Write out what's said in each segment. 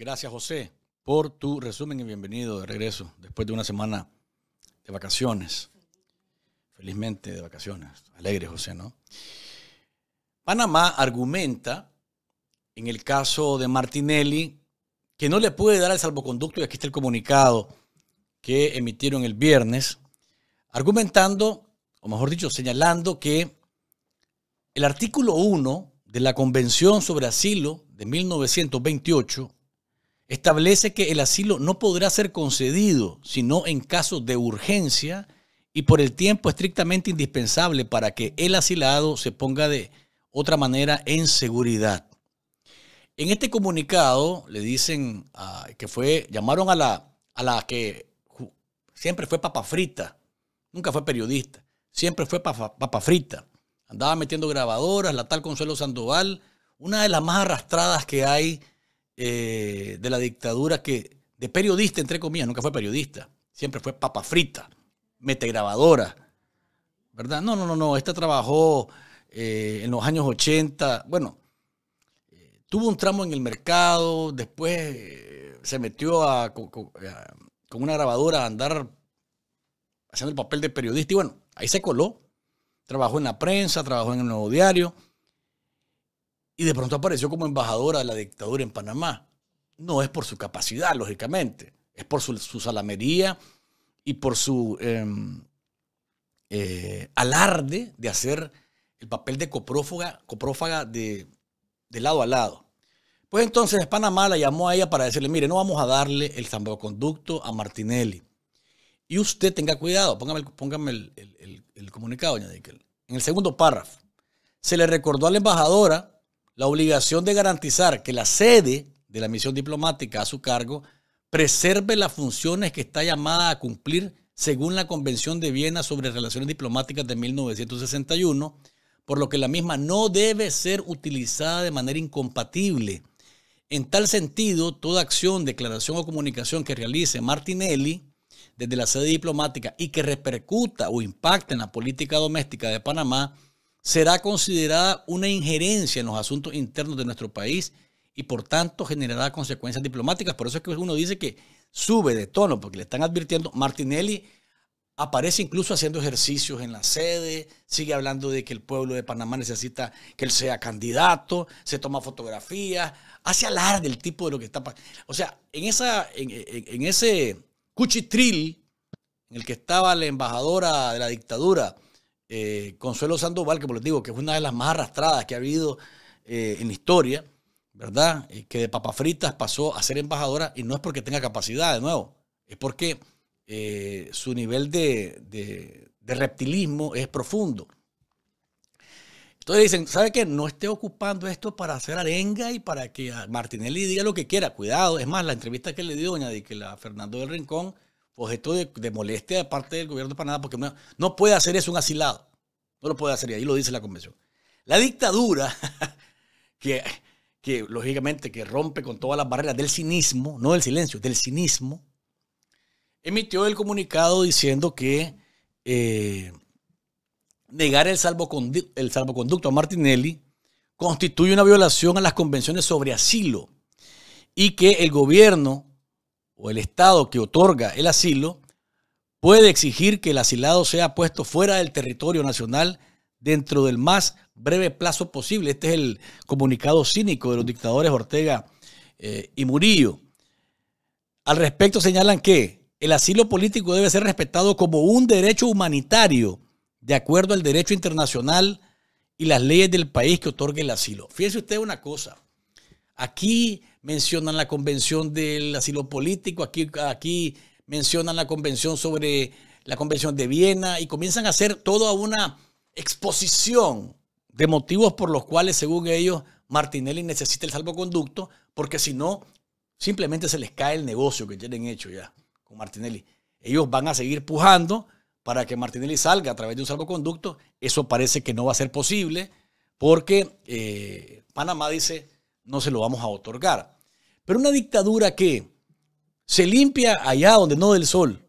Gracias, José, por tu resumen y bienvenido de regreso después de una semana de vacaciones. Felizmente de vacaciones. Alegre, José, ¿no? Panamá argumenta, en el caso de Martinelli, que no le puede dar el salvoconducto, y aquí está el comunicado que emitieron el viernes, argumentando, o mejor dicho, señalando que el artículo 1 de la Convención sobre Asilo de 1928 establece que el asilo no podrá ser concedido sino en caso de urgencia y por el tiempo estrictamente indispensable para que el asilado se ponga de otra manera en seguridad. En este comunicado le dicen ah, que fue, llamaron a la, a la que siempre fue papa frita, nunca fue periodista, siempre fue papa, papa frita. Andaba metiendo grabadoras, la tal Consuelo Sandoval, una de las más arrastradas que hay eh, de la dictadura que, de periodista, entre comillas, nunca fue periodista, siempre fue papa frita, grabadora ¿verdad? No, no, no, no, esta trabajó eh, en los años 80, bueno, eh, tuvo un tramo en el mercado, después se metió a, con una grabadora a andar haciendo el papel de periodista y bueno, ahí se coló, trabajó en la prensa, trabajó en el nuevo diario y de pronto apareció como embajadora de la dictadura en Panamá. No es por su capacidad, lógicamente, es por su, salamería y por su em, eh, alarde de hacer el papel de coprófaga, de, lado a lado. Pues entonces Panamá la llamó a ella para decirle, mire, no vamos a darle el zamboconducto a Martinelli. Y usted tenga cuidado, póngame, el, comunicado, doña En el segundo párrafo, se le recordó a la embajadora la obligación de garantizar que la sede de la misión diplomática a su cargo preserve las funciones que está llamada a cumplir según la Convención de Viena sobre Relaciones Diplomáticas de 1961, por lo que la misma no debe ser utilizada de manera incompatible. En tal sentido, toda acción, declaración o comunicación que realice Martinelli desde la sede diplomática y que repercuta o impacte en la política doméstica de Panamá será considerada una injerencia en los asuntos internos de nuestro país y por tanto generará consecuencias diplomáticas. Por eso es que uno dice que sube de tono, porque le están advirtiendo. Martinelli aparece incluso haciendo ejercicios en la sede, sigue hablando de que el pueblo de Panamá necesita que él sea candidato, se toma fotografías, hace alarde del tipo de lo que está pasando. O sea, en, esa, en ese cuchitril en el que estaba la embajadora de la dictadura, eh, Consuelo Sandoval, que por les digo que es una de las más arrastradas que ha habido eh, en la historia, ¿verdad? Eh, que de papa fritas pasó a ser embajadora y no es porque tenga capacidad, de nuevo, es porque su nivel de, reptilismo es profundo. Entonces dicen, ¿sabe qué? No esté ocupando esto para hacer arenga y para que Martinelli diga lo que quiera. Cuidado, es más, la entrevista que le dio doña de que la Fernando del Rincón objeto de, molestia de parte del gobierno de Panamá, porque no, puede hacer eso un asilado. No lo puede hacer, y ahí lo dice la convención. La dictadura, que, lógicamente que rompe con todas las barreras del cinismo, no del silencio, del cinismo, emitió el comunicado diciendo que eh, negar el, el salvoconducto a Martinelli constituye una violación a las convenciones sobre asilo y que el gobierno o el Estado que otorga el asilo puede exigir que el asilado sea puesto fuera del territorio nacional dentro del más breve plazo posible. Este es el comunicado cínico de los dictadores Ortega eh, y Murillo. Al respecto señalan que el asilo político debe ser respetado como un derecho humanitario de acuerdo al derecho internacional y las leyes del país que otorgue el asilo. Fíjese usted una cosa, aquí mencionan la convención del asilo político, aquí, aquí mencionan la convención sobre la convención de Viena y comienzan a hacer toda una exposición de motivos por los cuales, según ellos, Martinelli necesita el salvoconducto, porque si no, simplemente se les cae el negocio que tienen hecho ya con Martinelli. Ellos van a seguir pujando para que Martinelli salga a través de un salvoconducto. Eso parece que no va a ser posible porque eh, Panamá dice no se lo vamos a otorgar. Pero una dictadura que se limpia allá donde no del sol,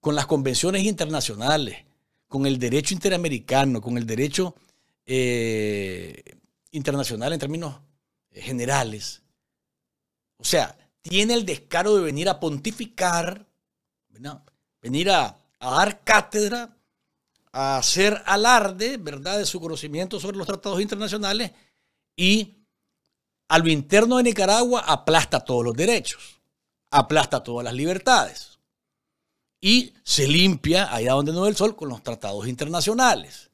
con las convenciones internacionales, con el derecho interamericano, con el derecho eh, internacional en términos eh, generales. O sea, tiene el descaro de venir a pontificar, venir a, a dar cátedra, a hacer alarde, ¿verdad?, de su conocimiento sobre los tratados internacionales y a lo interno de Nicaragua aplasta todos los derechos, aplasta todas las libertades y se limpia allá donde no es el sol con los tratados internacionales.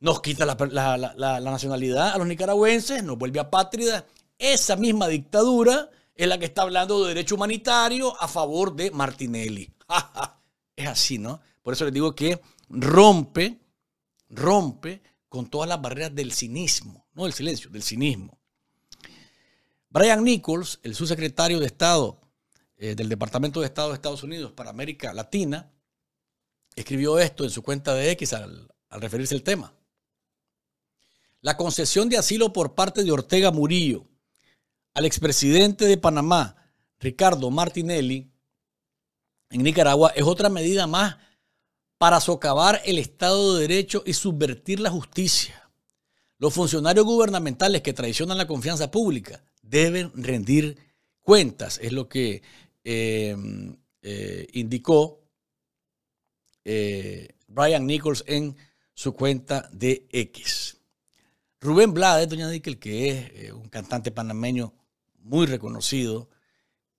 Nos quita la, nacionalidad a los nicaragüenses, nos vuelve apátrida. Esa misma dictadura es la que está hablando de derecho humanitario a favor de Martinelli. es así, ¿no? Por eso les digo que rompe, rompe con todas las barreras del cinismo, no del silencio, del cinismo. Brian Nichols, el subsecretario de Estado eh, del Departamento de Estado de Estados Unidos para América Latina, escribió esto en su cuenta de X al, al referirse al tema. La concesión de asilo por parte de Ortega Murillo al expresidente de Panamá, Ricardo Martinelli, en Nicaragua es otra medida más para socavar el Estado de Derecho y subvertir la justicia. Los funcionarios gubernamentales que traicionan la confianza pública deben rendir cuentas, es lo que eh, eh, indicó eh, Brian Nichols en su cuenta de X. Rubén Blades, Doña Nickel, que es un cantante panameño muy reconocido,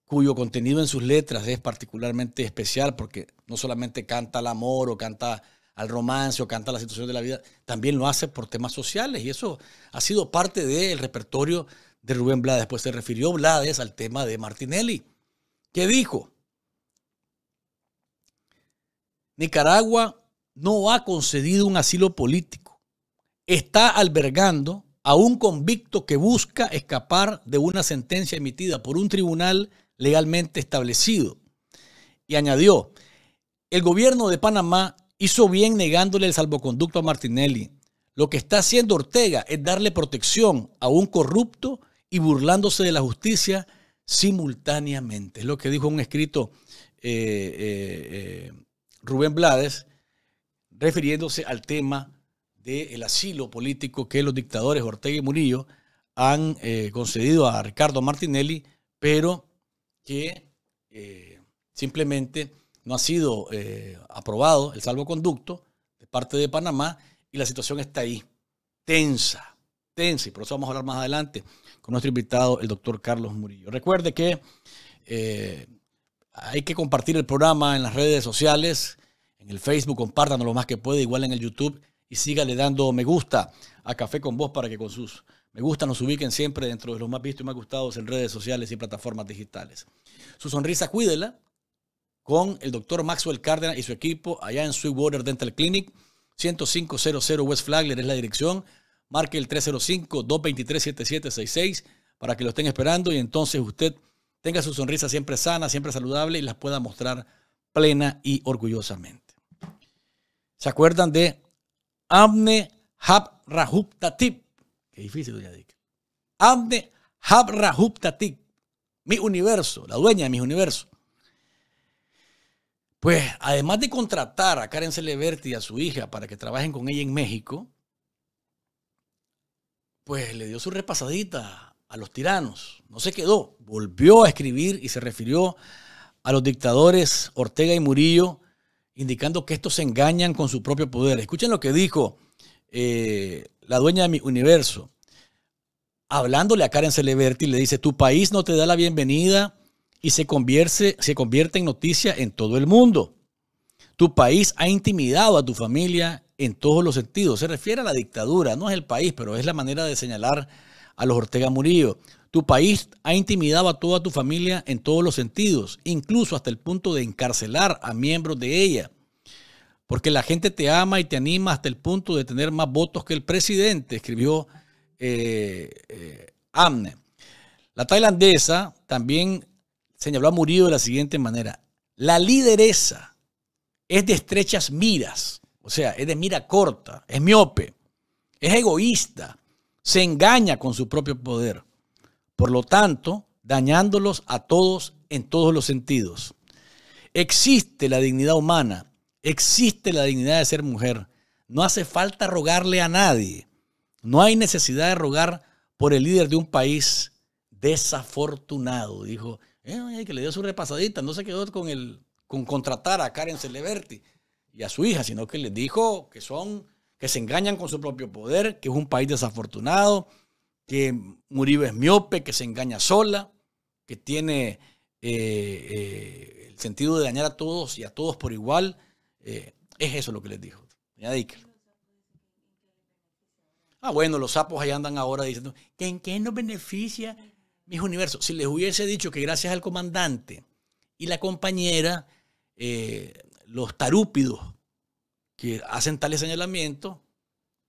cuyo contenido en sus letras es particularmente especial porque no solamente canta al amor o canta al romance o canta la situación de la vida, también lo hace por temas sociales y eso ha sido parte del repertorio de Rubén Blades. Pues se refirió Blades al tema de Martinelli, que dijo, Nicaragua no ha concedido un asilo político, está albergando a un convicto que busca escapar de una sentencia emitida por un tribunal legalmente establecido. Y añadió, el gobierno de Panamá hizo bien negándole el salvoconducto a Martinelli. Lo que está haciendo Ortega es darle protección a un corrupto y burlándose de la justicia simultáneamente. Es lo que dijo un escrito eh, eh, eh, Rubén Blades, refiriéndose al tema del asilo político que los dictadores Ortega y Murillo han concedido a Ricardo Martinelli, pero que simplemente no ha sido aprobado el salvoconducto de parte de Panamá y la situación está ahí, tensa. Tensi, por eso vamos a hablar más adelante con nuestro invitado, el doctor Carlos Murillo. Recuerde que eh, hay que compartir el programa en las redes sociales, en el Facebook, compártanlo lo más que puede, igual en el YouTube, y sígale dando me gusta a Café con Vos para que con sus me gusta nos ubiquen siempre dentro de los más vistos y más gustados en redes sociales y plataformas digitales. Su sonrisa cuídela con el doctor Maxwell Cárdenas y su equipo allá en Sweetwater Dental Clinic, 10500 West Flagler es la dirección marque el 305-223-7766 para que lo estén esperando y entonces usted tenga su sonrisa siempre sana, siempre saludable y las pueda mostrar plena y orgullosamente. ¿Se acuerdan de Amne tip Qué difícil, doña Dick. Amne Habrahuptatip, mi universo, la dueña de mi universo. Pues además de contratar a Karen Celeberti y a su hija para que trabajen con ella en México, pues le dio su repasadita a los tiranos. No se quedó, volvió a escribir y se refirió a los dictadores Ortega y Murillo, indicando que estos se engañan con su propio poder. Escuchen lo que dijo eh, la dueña de mi universo. Hablándole a Karen Celeberti, le dice, tu país no te da la bienvenida y se convierte, se convierte en noticia en todo el mundo. Tu país ha intimidado a tu familia en todos los sentidos. Se refiere a la dictadura, no es el país, pero es la manera de señalar a los Ortega Murillo. Tu país ha intimidado a toda tu familia en todos los sentidos, incluso hasta el punto de encarcelar a miembros de ella. Porque la gente te ama y te anima hasta el punto de tener más votos que el presidente, escribió eh, eh, Amne. La tailandesa también señaló a Murillo de la siguiente manera. La lideresa es de estrechas miras o sea, es de mira corta, es miope, es egoísta, se engaña con su propio poder. Por lo tanto, dañándolos a todos en todos los sentidos. Existe la dignidad humana, existe la dignidad de ser mujer. No hace falta rogarle a nadie. No hay necesidad de rogar por el líder de un país desafortunado, dijo. Eh, que le dio su repasadita, no se quedó con el con contratar a Karen Celeberti y a su hija, sino que les dijo que son, que se engañan con su propio poder, que es un país desafortunado, que Muribe es miope, que se engaña sola, que tiene eh, eh, el sentido de dañar a todos y a todos por igual. Eh, es eso lo que les dijo. Ah, bueno, los sapos ahí andan ahora diciendo que en qué nos beneficia mis universos. Si les hubiese dicho que gracias al comandante y la compañera eh, los tarúpidos que hacen tales señalamientos,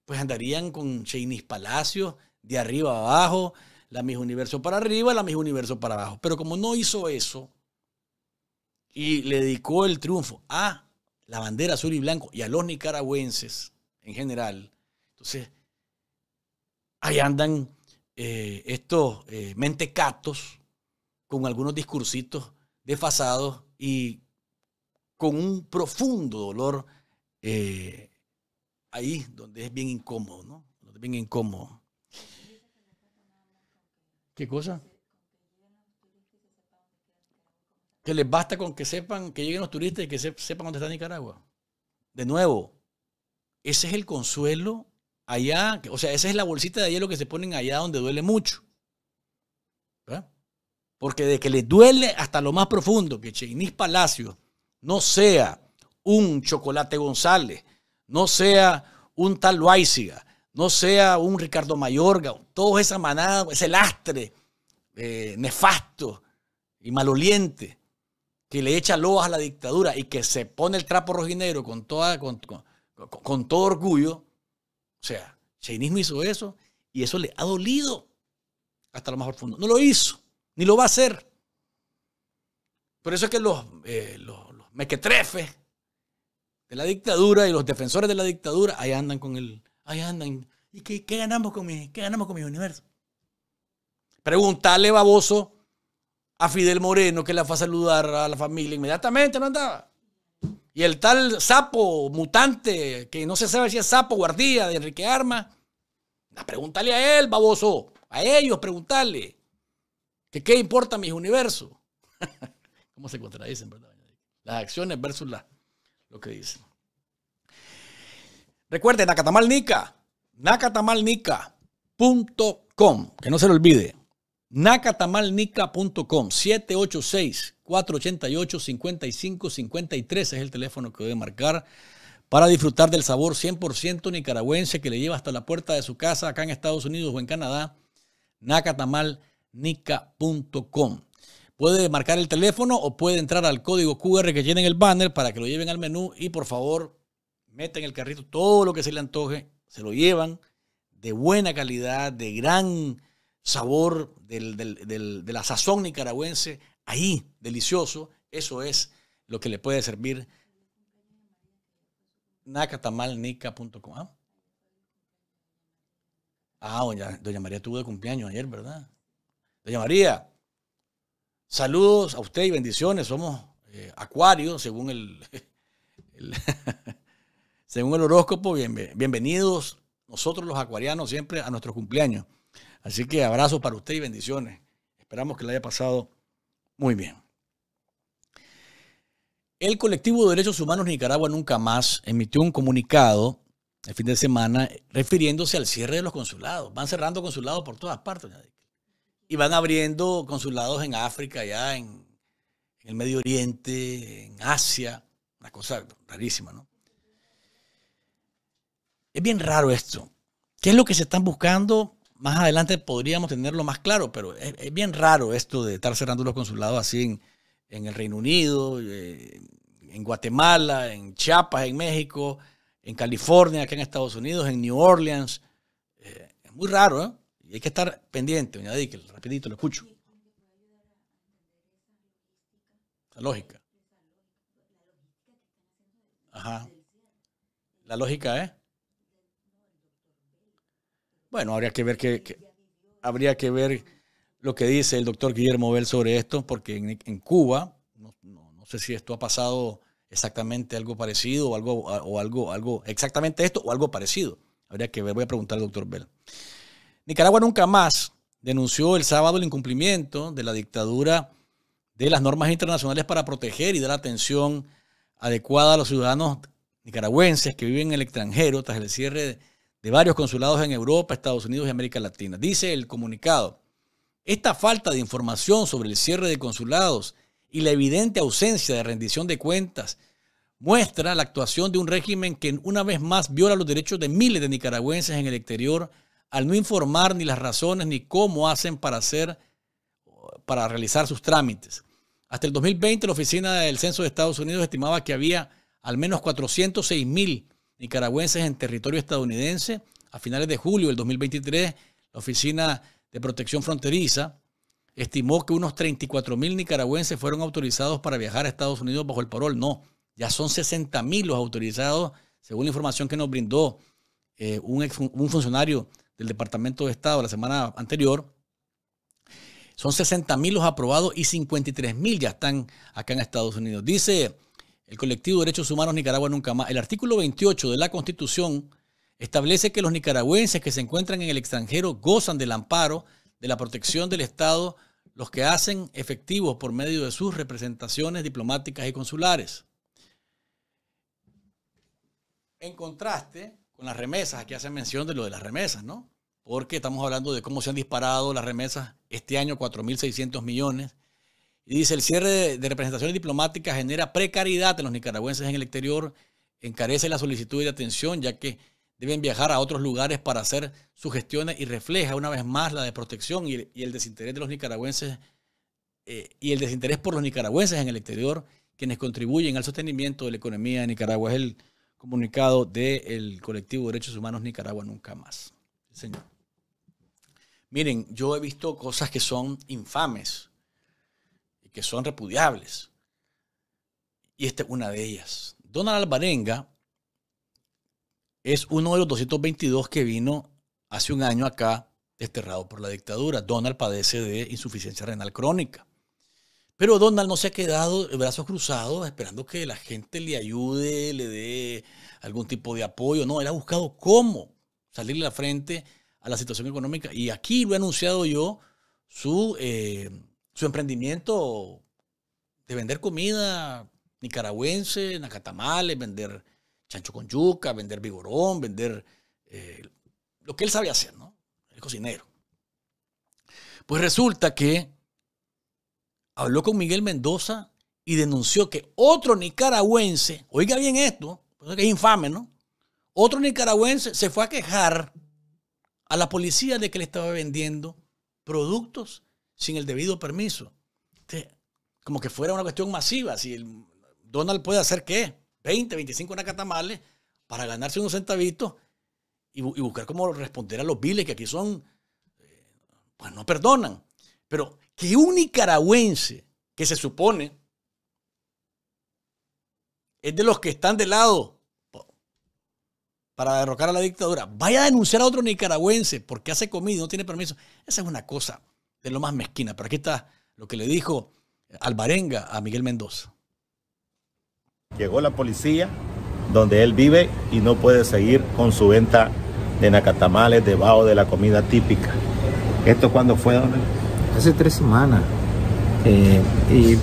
pues andarían con cheney Palacios de arriba abajo, la misma Universo para arriba, la misma Universo para abajo. Pero como no hizo eso y le dedicó el triunfo a la bandera azul y blanco y a los nicaragüenses en general, entonces ahí andan eh, estos eh, mentecatos con algunos discursitos desfasados y con un profundo dolor eh, ahí donde es bien incómodo, ¿no? Donde es bien incómodo. ¿Qué cosa? Que les basta con que sepan, que lleguen los turistas y que sepan dónde está Nicaragua. De nuevo, ese es el consuelo allá, o sea, esa es la bolsita de hielo que se ponen allá donde duele mucho. Porque de que les duele hasta lo más profundo, que Cheinís Palacio no sea un Chocolate González, no sea un tal Loaiziga, no sea un Ricardo Mayorga, toda esa manada, ese lastre eh, nefasto y maloliente que le echa loas a la dictadura y que se pone el trapo rojinegro con, toda, con, todo orgullo. O sea, Chainismo hizo eso y eso le ha dolido hasta lo más profundo. No lo hizo, ni lo va a hacer. Por eso es que los eh, mequetrefe de la dictadura y los defensores de la dictadura, ahí andan con el, ahí andan. ¿Y qué, ganamos con mi, qué ganamos con mi universo? Preguntarle baboso a Fidel Moreno que la fue a saludar a la familia inmediatamente, no andaba. Y el tal sapo mutante, que no se sabe si es sapo guardia de Enrique Armas, pregúntale a él, baboso, a ellos, preguntarle que qué importa mi universo ¿Cómo se contradicen, verdad? Las acciones versus la, lo que dicen. Recuerde, Nacatamalnica, nacatamalnica.com, que no se lo olvide. Nacatamalnica.com, 786-488-5553 es el teléfono que debe marcar para disfrutar del sabor 100% nicaragüense que le lleva hasta la puerta de su casa acá en Estados Unidos o en Canadá. Nacatamalnica.com. Puede marcar el teléfono o puede entrar al código QR que tiene en el banner para que lo lleven al menú y por favor meten el carrito todo lo que se le antoje, se lo llevan de buena calidad, de gran sabor, de la sazón nicaragüense, ahí, delicioso. Eso es lo que le puede servir nacatamalnica.com. ¿Ah? ¿Ah? doña, doña María tuvo de cumpleaños ayer, ¿verdad? Doña María, Saludos a usted y bendiciones. Somos eh, acuarios según el, según el horóscopo. bienvenidos nosotros los acuarianos siempre a nuestro cumpleaños. Así que abrazos para usted y bendiciones. Esperamos que le haya pasado muy bien. El colectivo de derechos humanos Nicaragua Nunca Más emitió un comunicado el fin de semana refiriéndose al cierre de los consulados. Van cerrando consulados por todas partes. Y van abriendo consulados en África, ya en, el Medio Oriente, en Asia, una cosa rarísima, ¿no? Es bien raro esto. ¿Qué es lo que se están buscando? Más adelante podríamos tenerlo más claro, pero es, bien raro esto de estar cerrando los consulados así en, el Reino Unido, eh, en Guatemala, en Chiapas, en México, en California, aquí en Estados Unidos, en New Orleans. Eh, es muy raro, ¿eh? hay que estar pendiente, doña Díquel, rapidito, lo escucho. La lógica. Ajá. La lógica ¿eh? Bueno, habría que ver que, habría que ver lo que dice el doctor Guillermo Bell sobre esto, porque en, Cuba, no, sé si esto ha pasado exactamente algo parecido o algo, o algo, algo, exactamente esto o algo parecido. Habría que ver, voy a preguntar al doctor Bell. Nicaragua nunca más denunció el sábado el incumplimiento de la dictadura de las normas internacionales para proteger y dar atención adecuada a los ciudadanos nicaragüenses que viven en el extranjero tras el cierre de varios consulados en Europa, Estados Unidos y América Latina. Dice el comunicado, esta falta de información sobre el cierre de consulados y la evidente ausencia de rendición de cuentas muestra la actuación de un régimen que una vez más viola los derechos de miles de nicaragüenses en el exterior al no informar ni las razones ni cómo hacen para hacer para realizar sus trámites. Hasta el 2020 la Oficina del Censo de Estados Unidos estimaba que había al menos 406 mil nicaragüenses en territorio estadounidense. A finales de julio del 2023, la Oficina de Protección Fronteriza estimó que unos 34 mil nicaragüenses fueron autorizados para viajar a Estados Unidos bajo el parol. No, ya son 60 mil los autorizados, según la información que nos brindó eh, un, un funcionario del Departamento de Estado la semana anterior, son 60.000 mil los aprobados y 53.000 mil ya están acá en Estados Unidos. Dice el colectivo de Derechos Humanos Nicaragua Nunca Más, el artículo 28 de la Constitución establece que los nicaragüenses que se encuentran en el extranjero gozan del amparo, de la protección del Estado, los que hacen efectivos por medio de sus representaciones diplomáticas y consulares. En contraste, con las remesas, aquí hacen mención de lo de las remesas, ¿no? Porque estamos hablando de cómo se han disparado las remesas este año, 4.600 millones. Y dice, el cierre de, representaciones diplomáticas genera precariedad en los nicaragüenses en el exterior, encarece la solicitud de atención, ya que deben viajar a otros lugares para hacer su gestiones y refleja una vez más la desprotección y el, desinterés de los nicaragüenses eh, y el desinterés por los nicaragüenses en el exterior, quienes contribuyen al sostenimiento de la economía de Nicaragua. Es el, comunicado del Colectivo de Derechos Humanos Nicaragua Nunca Más. Señor. Miren, yo he visto cosas que son infames y que son repudiables. Y esta es una de ellas. Donald Alvarenga es uno de los 222 que vino hace un año acá desterrado por la dictadura. Donald padece de insuficiencia renal crónica. Pero Donald no se ha quedado brazos cruzados esperando que la gente le ayude, le dé algún tipo de apoyo. No, él ha buscado cómo salirle a la frente a la situación económica. Y aquí lo he anunciado yo, su, eh, su emprendimiento de vender comida nicaragüense, nacatamales, vender chancho con yuca, vender vigorón, vender eh, lo que él sabe hacer, ¿no? El cocinero. Pues resulta que habló con Miguel Mendoza y denunció que otro nicaragüense, oiga bien esto, pues que es infame, ¿no? Otro nicaragüense se fue a quejar a la policía de que le estaba vendiendo productos sin el debido permiso. como que fuera una cuestión masiva. Si Donald puede hacer qué? 20, 25 nacatamales para ganarse unos centavitos y, buscar cómo responder a los biles que aquí son, eh, pues no perdonan. Pero que un nicaragüense, que se supone es de los que están de lado para derrocar a la dictadura, vaya a denunciar a otro nicaragüense porque hace comida y no tiene permiso. Esa es una cosa de lo más mezquina. Pero aquí está lo que le dijo Alvarenga a Miguel Mendoza. Llegó la policía donde él vive y no puede seguir con su venta de nacatamales debajo de la comida típica. ¿Esto cuándo fue, don hace tres semanas. Eh, y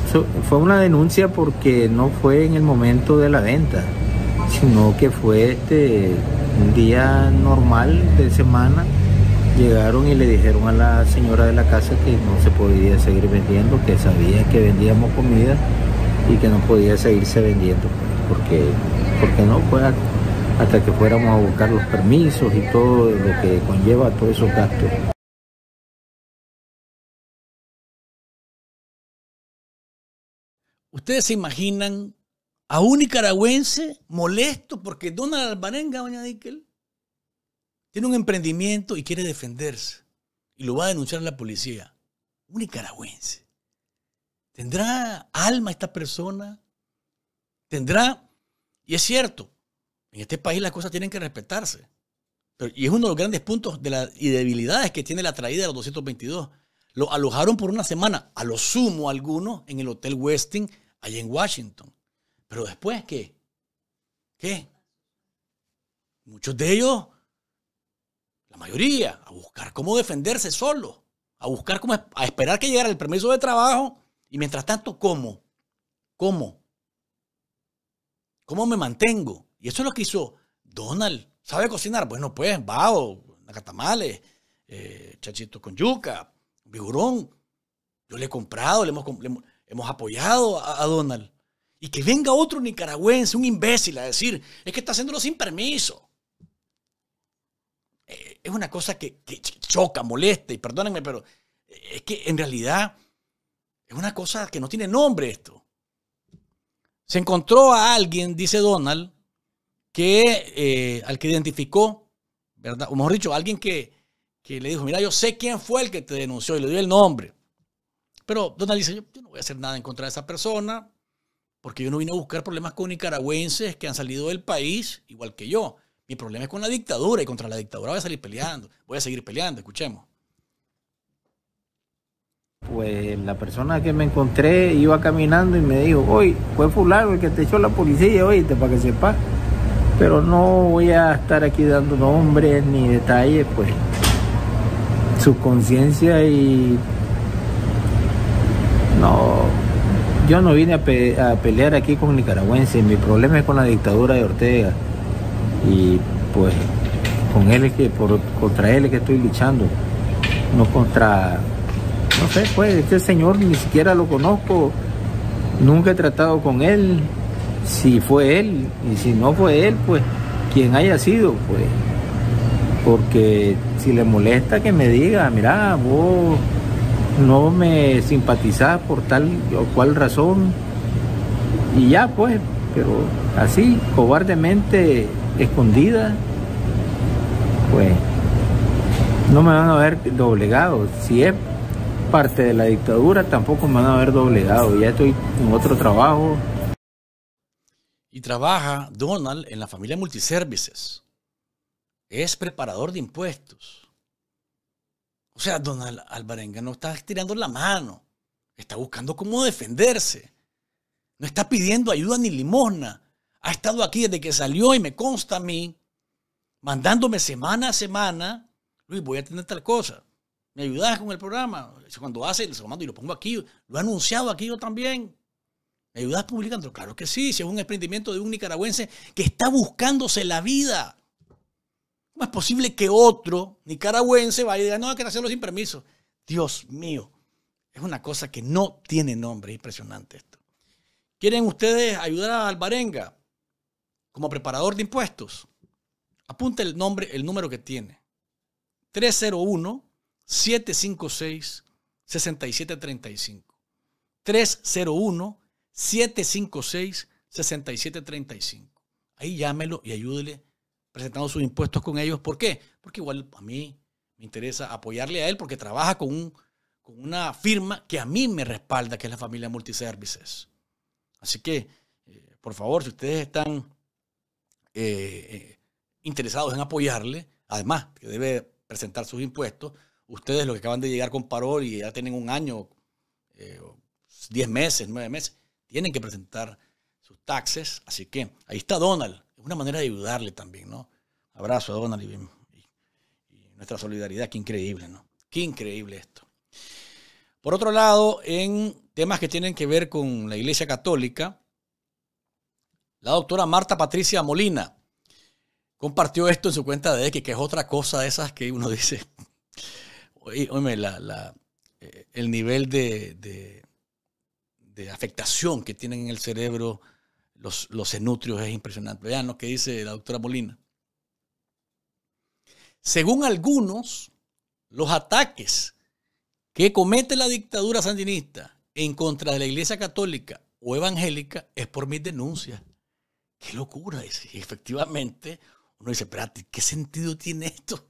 fue una denuncia porque no fue en el momento de la venta, sino que fue este, un día normal de semana. Llegaron y le dijeron a la señora de la casa que no se podía seguir vendiendo, que sabía que vendíamos comida y que no podía seguirse vendiendo, porque, porque no fuera hasta que fuéramos a buscar los permisos y todo lo que conlleva todos esos gastos. ¿Ustedes se imaginan a un nicaragüense molesto porque Donald Albarenga, doña Dickel, tiene un emprendimiento y quiere defenderse y lo va a denunciar a la policía? Un nicaragüense. ¿Tendrá alma esta persona? ¿Tendrá? Y es cierto, en este país las cosas tienen que respetarse. y es uno de los grandes puntos de y debilidades que tiene la traída de los 222. Lo alojaron por una semana, a lo sumo algunos, en el Hotel Westing Allí en Washington. Pero después, ¿qué? ¿Qué? Muchos de ellos, la mayoría, a buscar cómo defenderse solo, a buscar cómo, a esperar que llegara el permiso de trabajo y mientras tanto, ¿cómo? ¿Cómo? ¿Cómo me mantengo? Y eso es lo que hizo Donald. ¿Sabe cocinar? Bueno, pues, vado, nacatamales, eh, chachitos con yuca, vigorón. Yo le he comprado, le hemos, le hemos, hemos apoyado a, Donald. Y que venga otro nicaragüense, un imbécil, a decir, es que está haciéndolo sin permiso. Eh, es una cosa que, choca, molesta, y perdónenme, pero eh, es que en realidad es una cosa que no tiene nombre esto. Se encontró a alguien, dice Donald, que eh, al que identificó, ¿verdad? O mejor dicho, alguien que, que le dijo, mira, yo sé quién fue el que te denunció y le dio el nombre. Pero Donald dice, yo, no voy a hacer nada en contra de esa persona, porque yo no vine a buscar problemas con nicaragüenses que han salido del país, igual que yo. Mi problema es con la dictadura y contra la dictadura voy a salir peleando, voy a seguir peleando, escuchemos. Pues la persona que me encontré iba caminando y me dijo, hoy fue fulano el que te echó la policía, oíste, para que sepas. Pero no voy a estar aquí dando nombres ni detalles, pues su conciencia y no, yo no vine a, pelear aquí con nicaragüenses, mi problema es con la dictadura de Ortega. Y pues con él que, contra él que estoy luchando, no contra, no sé, pues este señor ni siquiera lo conozco, nunca he tratado con él, si fue él y si no fue él, pues quien haya sido, pues, porque si le molesta que me diga, mira, vos no me simpatizaba por tal o cual razón. Y ya pues, pero así, cobardemente escondida, pues no me van a ver doblegado. Si es parte de la dictadura, tampoco me van a ver doblegado. Ya estoy en otro trabajo. Y trabaja Donald en la familia Multiservices. Es preparador de impuestos o sea, don Alvarenga no está estirando la mano, está buscando cómo defenderse. No está pidiendo ayuda ni limosna. Ha estado aquí desde que salió y me consta a mí, mandándome semana a semana, Luis, voy a tener tal cosa. ¿Me ayudas con el programa? Cuando hace, lo y lo pongo aquí. Lo he anunciado aquí yo también. ¿Me ayudas publicando? Claro que sí. Si es un emprendimiento de un nicaragüense que está buscándose la vida. ¿Cómo es posible que otro nicaragüense vaya y diga, no, hay que hacerlo sin permiso? Dios mío, es una cosa que no tiene nombre, es impresionante esto. ¿Quieren ustedes ayudar a Albarenga como preparador de impuestos? Apunte el nombre, el número que tiene. 301 756 6735. 301 756 6735. Ahí llámelo y ayúdele presentando sus impuestos con ellos. ¿Por qué? Porque igual a mí me interesa apoyarle a él porque trabaja con, con una firma que a mí me respalda, que es la familia Multiservices. Así que, eh, por favor, si ustedes están eh, eh, interesados en apoyarle, además que debe presentar sus impuestos, ustedes los que acaban de llegar con parol y ya tienen un año, Diez meses, nueve meses, tienen que presentar sus taxes. Así que ahí está Donald una manera de ayudarle también, ¿no? Abrazo a Donald y, nuestra solidaridad, qué increíble, ¿no? Qué increíble esto. Por otro lado, en temas que tienen que ver con la Iglesia Católica, la doctora Marta Patricia Molina compartió esto en su cuenta de X, que es otra cosa de esas que uno dice, oye, eh, el nivel de, de, afectación que tienen en el cerebro los, los es impresionante. Vean lo que dice la doctora Molina. Según algunos, los ataques que comete la dictadura sandinista en contra de la Iglesia Católica o Evangélica es por mis denuncias. Qué locura. efectivamente, uno dice, pero ¿qué sentido tiene esto?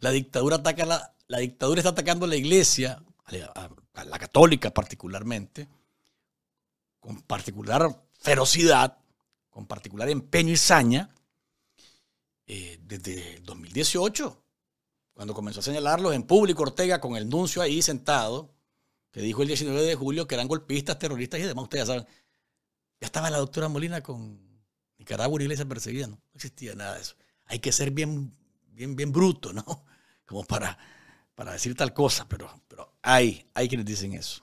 La dictadura, ataca la, dictadura está atacando a la Iglesia, a la católica particularmente, con particular ferocidad, con particular empeño y saña, eh, desde 2018, cuando comenzó a señalarlos en público Ortega con el nuncio ahí sentado, que dijo el 19 de julio que eran golpistas, terroristas y demás, ustedes saben. Ya estaba la doctora Molina con Nicaragua y Iglesia perseguida, ¿no? no existía nada de eso. Hay que ser bien, bien, bien bruto, ¿no? Como para, para decir tal cosa, pero, pero hay, hay quienes dicen eso.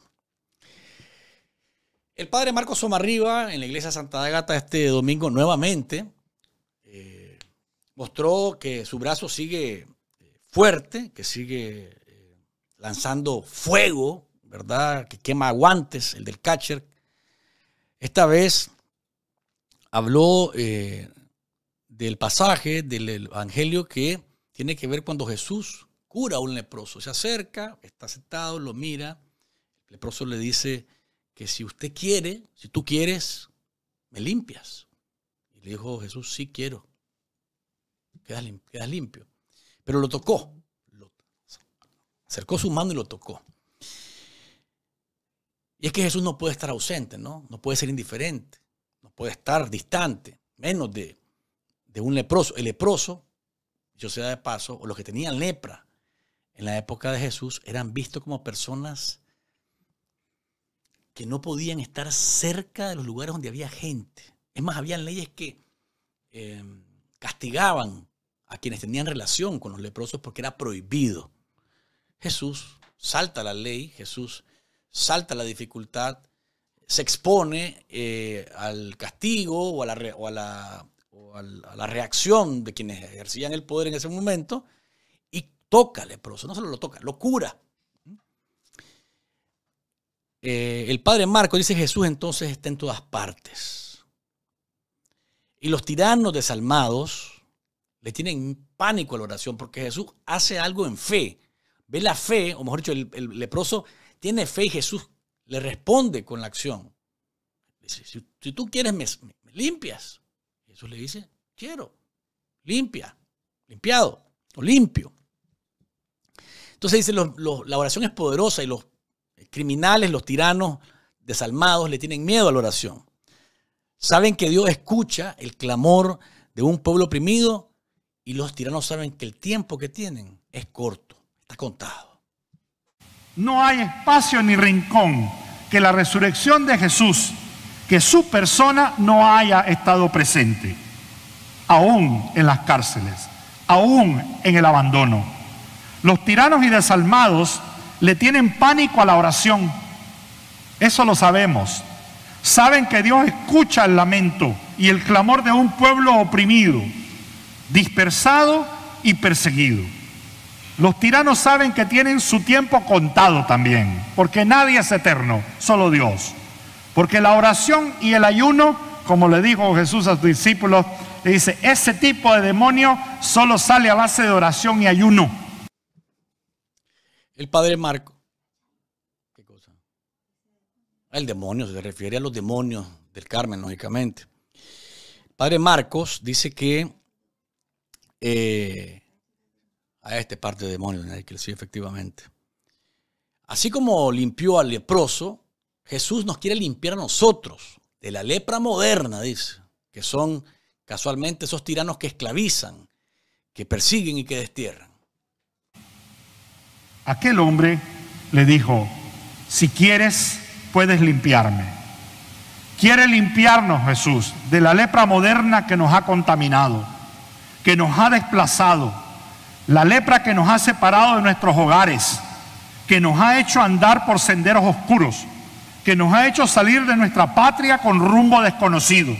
El padre Marcos Somarriba, en la iglesia Santa Agata este domingo nuevamente, eh, mostró que su brazo sigue eh, fuerte, que sigue eh, lanzando fuego, ¿verdad? Que quema guantes, el del catcher. Esta vez habló del pasaje del Evangelio que tiene que ver cuando Jesús cura a un leproso. Se acerca, está sentado, lo mira, el leproso le dice, si usted quiere, si tú quieres, me limpias. Y le dijo Jesús, sí quiero. Quedas, limpio. Pero lo tocó. acercó su mano y lo tocó. Y es que Jesús no puede estar ausente, ¿no? No puede ser indiferente. No puede estar distante, menos de, de un leproso. El leproso, yo sea de paso, o los que tenían lepra en la época de Jesús, eran vistos como personas que no podían estar cerca de los lugares donde había gente. Es más, había leyes que eh, castigaban a quienes tenían relación con los leprosos porque era prohibido. Jesús salta la ley, Jesús salta la dificultad, se expone eh, al castigo o, a la, reacción de quienes ejercían el poder en ese momento y toca al leproso, no solo lo toca, lo cura. Eh, el padre Marco dice, Jesús entonces está en todas partes. Y los tiranos desalmados le tienen pánico a la oración porque Jesús hace algo en fe. Ve la fe, o mejor dicho, el, leproso tiene fe y Jesús le responde con la acción. Dice, si, tú quieres, me, limpias. Jesús le dice, quiero, limpia, limpiado o limpio. Entonces dice, la oración es poderosa y los criminales, los tiranos desalmados le tienen miedo a la oración. Saben que Dios escucha el clamor de un pueblo oprimido y los tiranos saben que el tiempo que tienen es corto, está contado. No hay espacio ni rincón que la resurrección de Jesús, que su persona no haya estado presente, aún en las cárceles, aún en el abandono. Los tiranos y desalmados le tienen pánico a la oración. Eso lo sabemos. Saben que Dios escucha el lamento y el clamor de un pueblo oprimido, dispersado y perseguido. Los tiranos saben que tienen su tiempo contado también, porque nadie es eterno, solo Dios. Porque la oración y el ayuno, como le dijo Jesús a sus discípulos, le dice, ese tipo de demonio solo sale a base de oración y ayuno. El padre Marco. ¿Qué cosa? El demonio, se refiere a los demonios del Carmen, lógicamente. El padre Marcos dice que eh, a este parte de demonio, sí, efectivamente. Así como limpió al leproso, Jesús nos quiere limpiar a nosotros de la lepra moderna, dice, que son casualmente esos tiranos que esclavizan, que persiguen y que destierran. Aquel hombre le dijo, si quieres, puedes limpiarme. Quiere limpiarnos Jesús de la lepra moderna que nos ha contaminado, que nos ha desplazado, la lepra que nos ha separado de nuestros hogares, que nos ha hecho andar por senderos oscuros, que nos ha hecho salir de nuestra patria con rumbo desconocido,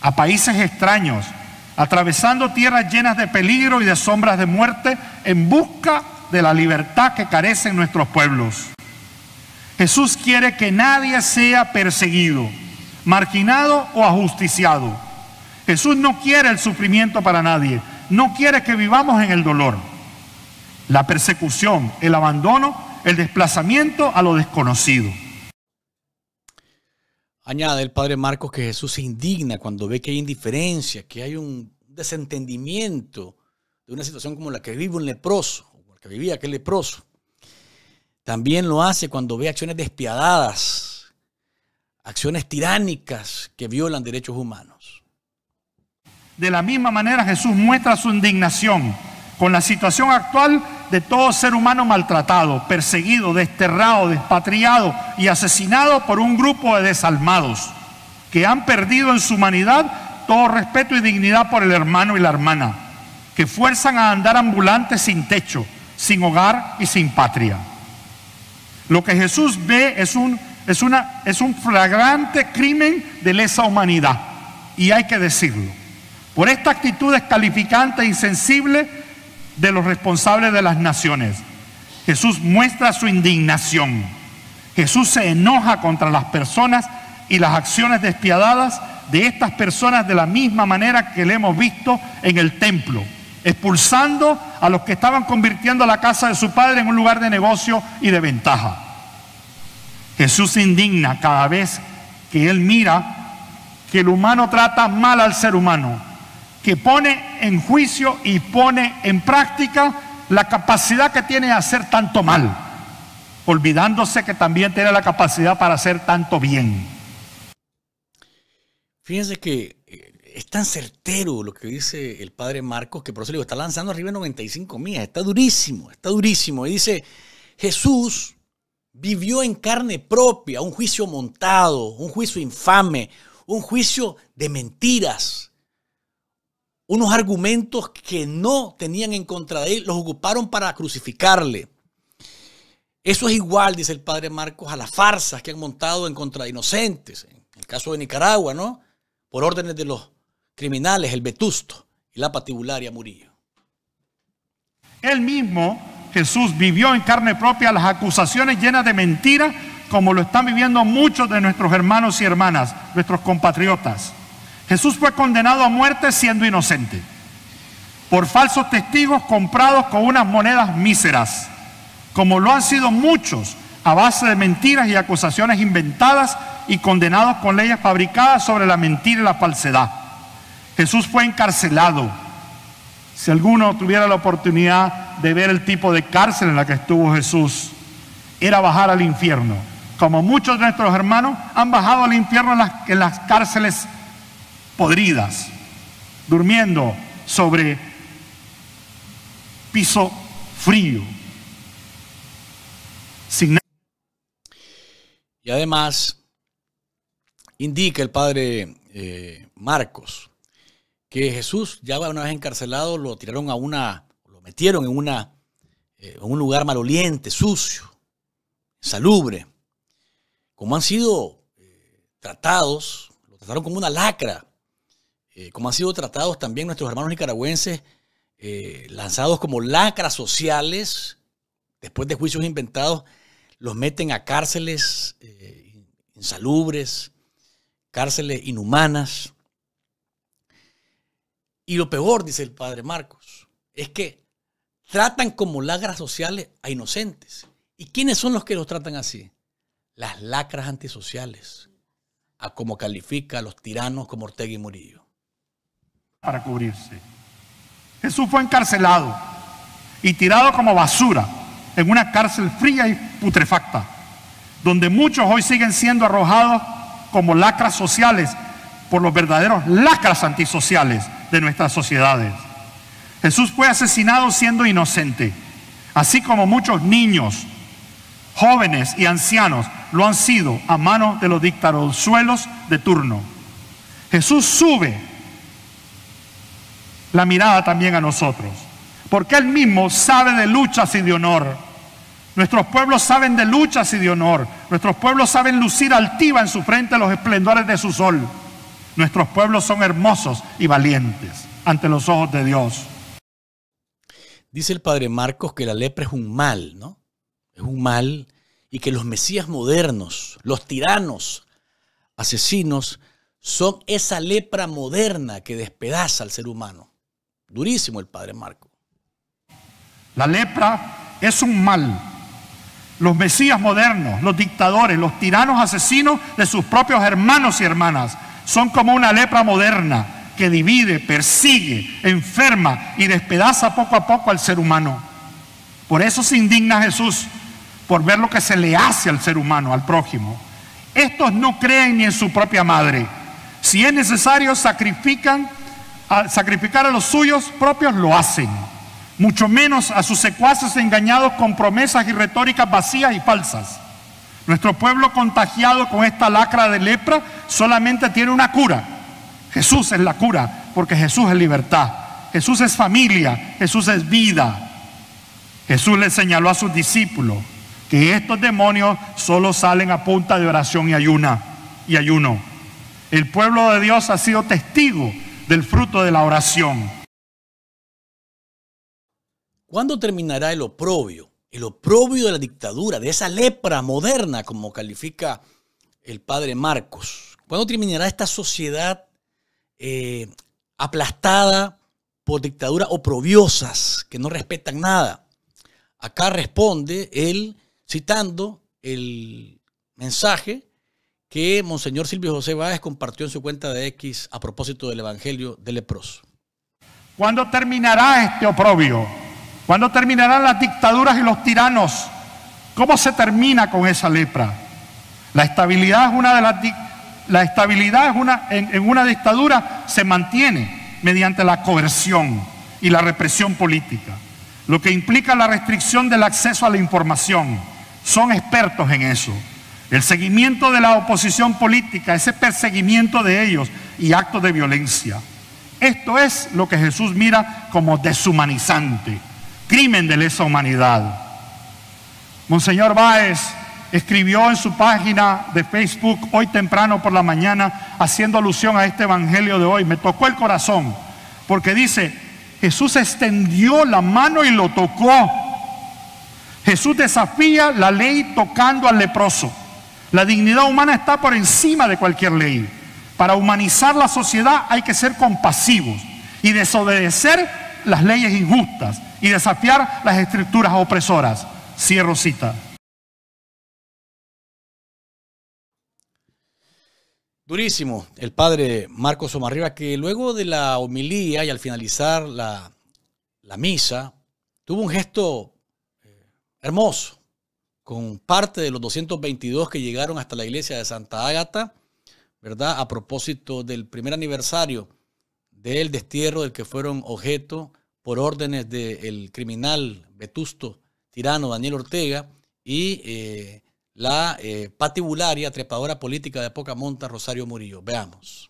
a países extraños, atravesando tierras llenas de peligro y de sombras de muerte en busca de de la libertad que carecen nuestros pueblos. Jesús quiere que nadie sea perseguido, marginado o ajusticiado. Jesús no quiere el sufrimiento para nadie, no quiere que vivamos en el dolor. La persecución, el abandono, el desplazamiento a lo desconocido. Añade el padre Marcos que Jesús se indigna cuando ve que hay indiferencia, que hay un desentendimiento de una situación como la que vive un leproso vivía aquel leproso. También lo hace cuando ve acciones despiadadas, acciones tiránicas que violan derechos humanos. De la misma manera Jesús muestra su indignación con la situación actual de todo ser humano maltratado, perseguido, desterrado, despatriado y asesinado por un grupo de desalmados que han perdido en su humanidad todo respeto y dignidad por el hermano y la hermana, que fuerzan a andar ambulantes sin techo, sin hogar y sin patria. Lo que Jesús ve es un, es una, es un flagrante crimen de lesa humanidad, y hay que decirlo. Por esta actitud descalificante e insensible de los responsables de las naciones, Jesús muestra su indignación. Jesús se enoja contra las personas y las acciones despiadadas de estas personas de la misma manera que le hemos visto en el templo expulsando a los que estaban convirtiendo la casa de su padre en un lugar de negocio y de ventaja. Jesús se indigna cada vez que él mira que el humano trata mal al ser humano, que pone en juicio y pone en práctica la capacidad que tiene de hacer tanto mal, olvidándose que también tiene la capacidad para hacer tanto bien. Fíjense que es tan certero lo que dice el padre Marcos que por eso le digo, está lanzando arriba 95 millas, está durísimo, está durísimo. Y dice, Jesús vivió en carne propia un juicio montado, un juicio infame, un juicio de mentiras. Unos argumentos que no tenían en contra de él, los ocuparon para crucificarle. Eso es igual, dice el padre Marcos, a las farsas que han montado en contra de inocentes. En el caso de Nicaragua, ¿no? Por órdenes de los criminales, el Vetusto y la patibularia Murillo. Él mismo, Jesús, vivió en carne propia las acusaciones llenas de mentiras, como lo están viviendo muchos de nuestros hermanos y hermanas, nuestros compatriotas. Jesús fue condenado a muerte siendo inocente, por falsos testigos comprados con unas monedas míseras, como lo han sido muchos a base de mentiras y acusaciones inventadas y condenados con leyes fabricadas sobre la mentira y la falsedad. Jesús fue encarcelado. Si alguno tuviera la oportunidad de ver el tipo de cárcel en la que estuvo Jesús, era bajar al infierno. Como muchos de nuestros hermanos han bajado al infierno en las, cárceles podridas, durmiendo sobre piso frío. y además, indica el padre eh, Marcos que Jesús, ya una vez encarcelado, lo tiraron a una, lo metieron en, una, eh, un lugar maloliente, sucio, salubre. Como han sido eh, tratados, lo trataron como una lacra. Eh, como han sido tratados también nuestros hermanos nicaragüenses, lanzados como lacras sociales, después de juicios inventados, los meten a cárceles insalubres, cárceles inhumanas y lo peor, dice el padre Marcos, es que tratan como lacras sociales a inocentes. ¿Y quiénes son los que los tratan así? Las lacras antisociales, a como califica a los tiranos como Ortega y Murillo. Para cubrirse. Jesús fue encarcelado y tirado como basura en una cárcel fría y putrefacta, donde muchos hoy siguen siendo arrojados como lacras sociales por los verdaderos lacras antisociales de nuestras sociedades. Jesús fue asesinado siendo inocente, así como muchos niños, jóvenes y ancianos lo han sido a manos de los suelos de turno. Jesús sube la mirada también a nosotros, porque Él mismo sabe de luchas y de honor. Nuestros pueblos saben de luchas y de honor. Nuestros pueblos saben lucir altiva en su frente los esplendores de su sol. Nuestros pueblos son hermosos y valientes ante los ojos de Dios. Dice el padre Marcos que la lepra es un mal, ¿no? Es un mal y que los mesías modernos, los tiranos, asesinos, son esa lepra moderna que despedaza al ser humano. Durísimo el padre Marcos. La lepra es un mal. Los mesías modernos, los dictadores, los tiranos asesinos de sus propios hermanos y hermanas, son como una lepra moderna que divide, persigue, enferma y despedaza poco a poco al ser humano. Por eso se indigna Jesús, por ver lo que se le hace al ser humano, al prójimo. Estos no creen ni en su propia madre. Si es necesario, sacrificar a los suyos propios, lo hacen. Mucho menos a sus secuaces engañados con promesas y retóricas vacías y falsas. Nuestro pueblo contagiado con esta lacra de lepra solamente tiene una cura. Jesús es la cura, porque Jesús es libertad. Jesús es familia, Jesús es vida. Jesús le señaló a sus discípulos que estos demonios solo salen a punta de oración y ayuna y ayuno. El pueblo de Dios ha sido testigo del fruto de la oración. ¿Cuándo terminará el oprobio el oprobio de la dictadura, de esa lepra moderna, como califica el padre Marcos. ¿Cuándo terminará esta sociedad eh, aplastada por dictaduras oprobiosas que no respetan nada? Acá responde él citando el mensaje que Monseñor Silvio José Báez compartió en su cuenta de X a propósito del Evangelio de leproso. ¿Cuándo terminará este oprobio? ¿Cuándo terminarán las dictaduras y los tiranos? ¿Cómo se termina con esa lepra? La estabilidad en, en una dictadura se mantiene mediante la coerción y la represión política, lo que implica la restricción del acceso a la información. Son expertos en eso. El seguimiento de la oposición política, ese perseguimiento de ellos y actos de violencia. Esto es lo que Jesús mira como deshumanizante crimen de lesa humanidad. Monseñor Báez escribió en su página de Facebook hoy temprano por la mañana, haciendo alusión a este Evangelio de hoy. Me tocó el corazón, porque dice, Jesús extendió la mano y lo tocó. Jesús desafía la ley tocando al leproso. La dignidad humana está por encima de cualquier ley. Para humanizar la sociedad hay que ser compasivos y desobedecer las leyes injustas y desafiar las estructuras opresoras. Cierro cita. Durísimo, el padre Marcos Omarriba, que luego de la homilía y al finalizar la, la misa, tuvo un gesto eh, hermoso con parte de los 222 que llegaron hasta la iglesia de Santa Ágata, ¿verdad? A propósito del primer aniversario del destierro del que fueron objeto por órdenes del criminal vetusto tirano Daniel Ortega y eh, la eh, patibularia trepadora política de poca Rosario Murillo. Veamos.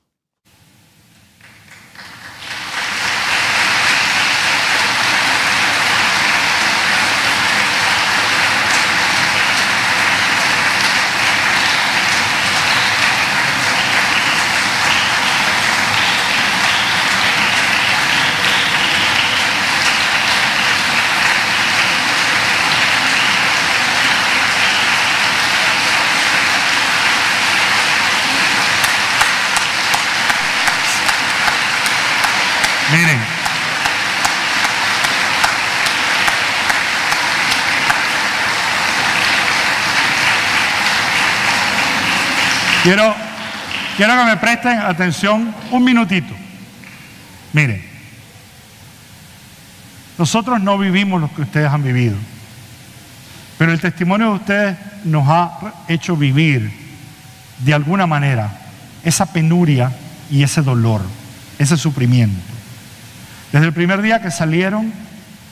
Quiero, que me presten atención un minutito. Miren, nosotros no vivimos lo que ustedes han vivido, pero el testimonio de ustedes nos ha hecho vivir de alguna manera esa penuria y ese dolor, ese sufrimiento. Desde el primer día que salieron,